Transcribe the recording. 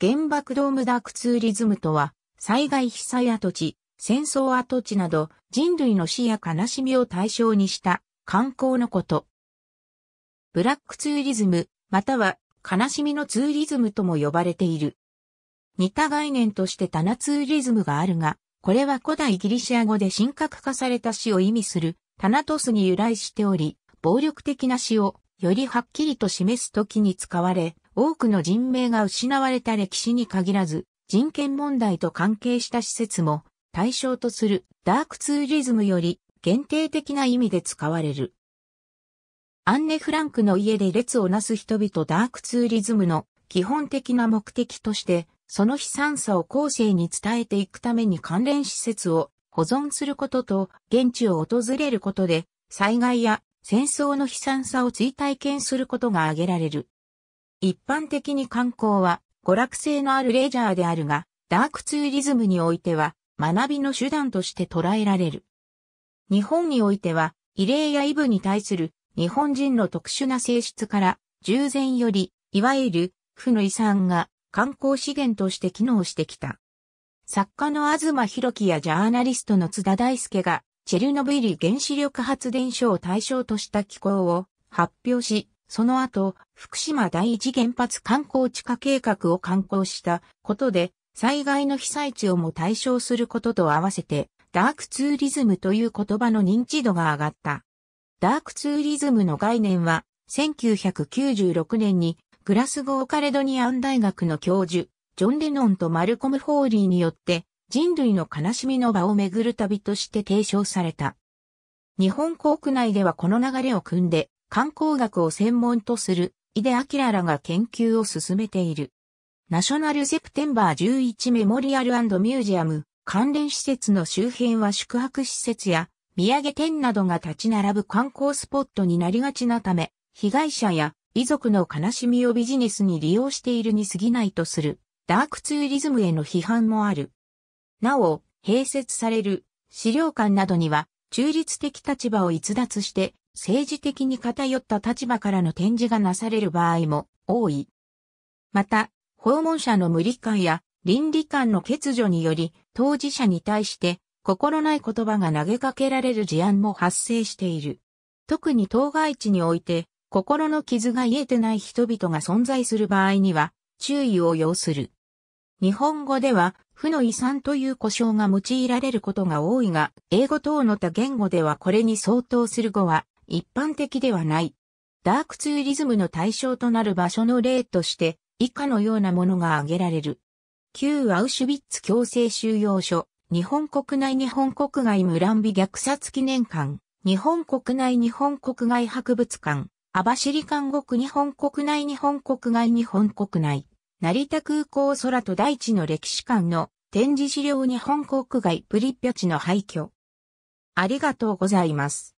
原爆ドームダークツーリズムとは、災害被災跡地、戦争跡地など人類の死や悲しみを対象にした観光のこと。ブラックツーリズム、または悲しみのツーリズムとも呼ばれている。似た概念としてタナツーリズムがあるが、これは古代ギリシア語で神格化された死を意味するタナトスに由来しており、暴力的な死をよりはっきりと示すときに使われ、多くの人命が失われた歴史に限らず、人権問題と関係した施設も対象とするダークツーリズムより限定的な意味で使われる。アンネ・フランクの家で列をなす人々ダークツーリズムの基本的な目的として、その悲惨さを後世に伝えていくために関連施設を保存することと、現地を訪れることで、災害や戦争の悲惨さを追体験することが挙げられる。一般的に観光は娯楽性のあるレジャーであるが、ダークツーリズムにおいては学びの手段として捉えられる。日本においては、異例や異部に対する日本人の特殊な性質から、従前より、いわゆる、負の遺産が観光資源として機能してきた。作家の東博樹やジャーナリストの津田大介が、チェルノブイリ原子力発電所を対象とした機構を発表し、その後、福島第一原発観光地化計画を観光したことで、災害の被災地をも対象することと合わせて、ダークツーリズムという言葉の認知度が上がった。ダークツーリズムの概念は、1996年にグラスゴーカレドニアン大学の教授、ジョン・レノンとマルコム・ホーリーによって、人類の悲しみの場を巡る旅として提唱された。日本国内ではこの流れを組んで、観光学を専門とする井出明らが研究を進めている。ナショナルセプテンバー11メモリアルミュージアム関連施設の周辺は宿泊施設や土産店などが立ち並ぶ観光スポットになりがちなため、被害者や遺族の悲しみをビジネスに利用しているに過ぎないとするダークツーリズムへの批判もある。なお、併設される資料館などには中立的立場を逸脱して政治的に偏った立場からの展示がなされる場合も多い。また、訪問者の無理解や倫理観の欠如により、当事者に対して心ない言葉が投げかけられる事案も発生している。特に当該地において、心の傷が癒えてない人々が存在する場合には、注意を要する。日本語では、負の遺産という故障が用いられることが多いが、英語等の他言語ではこれに相当する語は一般的ではない。ダークツーリズムの対象となる場所の例として、以下のようなものが挙げられる。旧アウシュビッツ強制収容所、日本国内日本国外ムランビ虐殺記念館、日本国内日本国外博物館、網走監獄日本国内日本国外日本国内、成田空港空と大地の歴史館の展示資料日本国外プリッピャチの廃墟。ありがとうございます。